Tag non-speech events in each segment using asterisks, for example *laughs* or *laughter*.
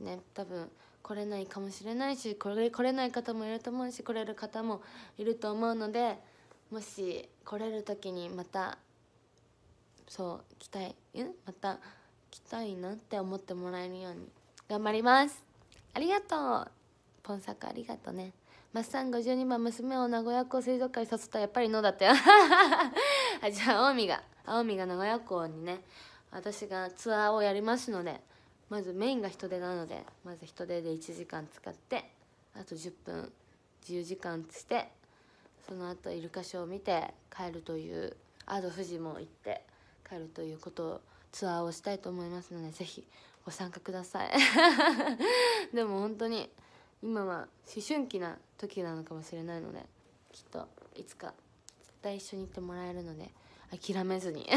ね多分来れないかもしれないしこれ来れない方もいると思うし来れる方もいると思うのでもし来れる時にまたそう来たいんまた来たいなって思ってもらえるように頑張りますありがとうポンサクありがとうねマッサン52番娘を名古屋港水族館に誘ったやっぱりのだったよ *laughs* あじゃあ青海が青海が名古屋港にね私がツアーをやりますのでまずメインが人手なのでまず人手で1時間使ってあと10分10時間してその後イルカショーを見て帰るというアド富士も行って帰るということをツアーをしたいと思いますのでぜひご参加ください *laughs* でも本当に今は思春期な時なのかもしれないのできっといつか絶対一緒に行ってもらえるので。諦めずに *laughs*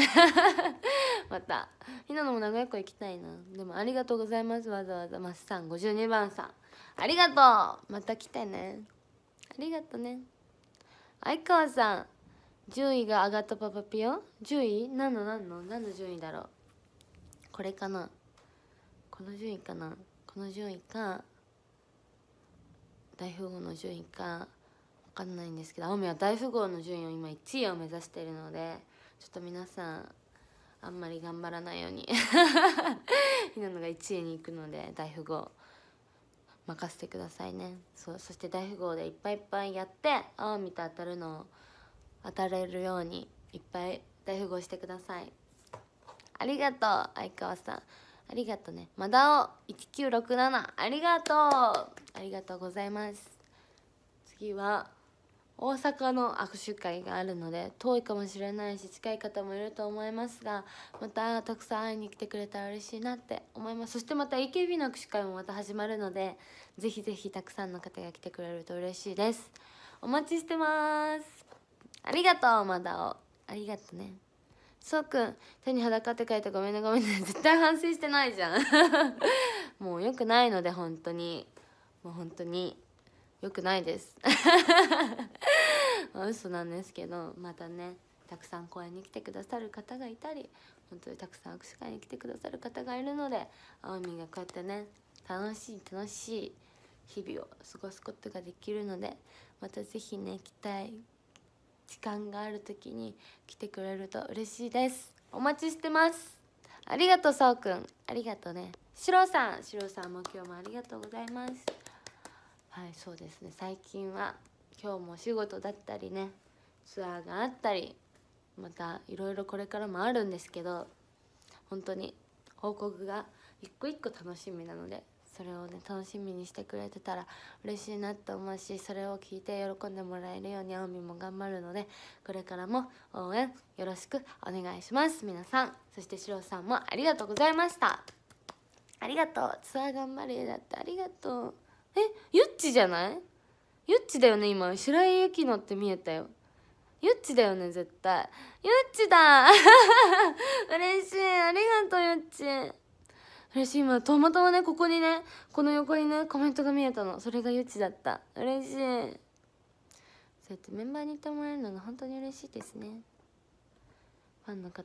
またひなのも名古屋港行きたいなでもありがとうございますわざわざマスさん52番さんありがとうまた来てねありがとね相川さん順位が上がったパパピヨ10位何の何の何の順位だろうこれかなこの順位かなこの順位か大富豪の順位か分かんないんですけど青海は大富豪の順位を今1位を目指しているのでちょっと皆さんあんまり頑張らないようにひな *laughs* のが1位に行くので大富豪任せてくださいねそうそして大富豪でいっぱいいっぱいやってああ見て当たるのを当たれるようにいっぱい大富豪してくださいありがとう相川さんありがとうねまだオ1967ありがとうありがとうございます次は大阪の握手会があるので遠いかもしれないし近い方もいると思いますがまたたくさん会いに来てくれたら嬉しいなって思いますそしてまた AKB の握手会もまた始まるのでぜひぜひたくさんの方が来てくれると嬉しいですお待ちしてますありがとうまだおありがとうねそうくん手に裸って書いてごめんねごめんね絶対反省してないじゃん *laughs* もう良くないので本当にもう本当に良くないです *laughs* 嘘なんですけどまたねたくさん公演に来てくださる方がいたり本当にたくさん握手会に来てくださる方がいるのであおみんがこうやってね楽しい楽しい日々を過ごすことができるのでまた是非ね来たい時間がある時に来てくれると嬉しいですお待ちしてますありがとうそうくんありがとうねしろさんしろさんも今日もありがとうございますはいそうですね最近は今日もお仕事だったりねツアーがあったりまたいろいろこれからもあるんですけど本当に報告が一個一個楽しみなのでそれをね楽しみにしてくれてたら嬉しいなと思うしそれを聞いて喜んでもらえるようにあおみも頑張るのでこれからも応援よろしくお願いします皆さんそしてシロさんもありがとうございましたありがとうツアー頑張れだってありがとうえゆっちじゃないゆっちだよね今白井雪乃って見えたよゆっちだよね絶対ゆっちだ *laughs* 嬉しいありがとうゆっち嬉しい今たまたまねここにねこの横にねコメントが見えたのそれがゆっちだった嬉しいそうやってメンバーに言ってもらえるのが本当に嬉しいですねファンの方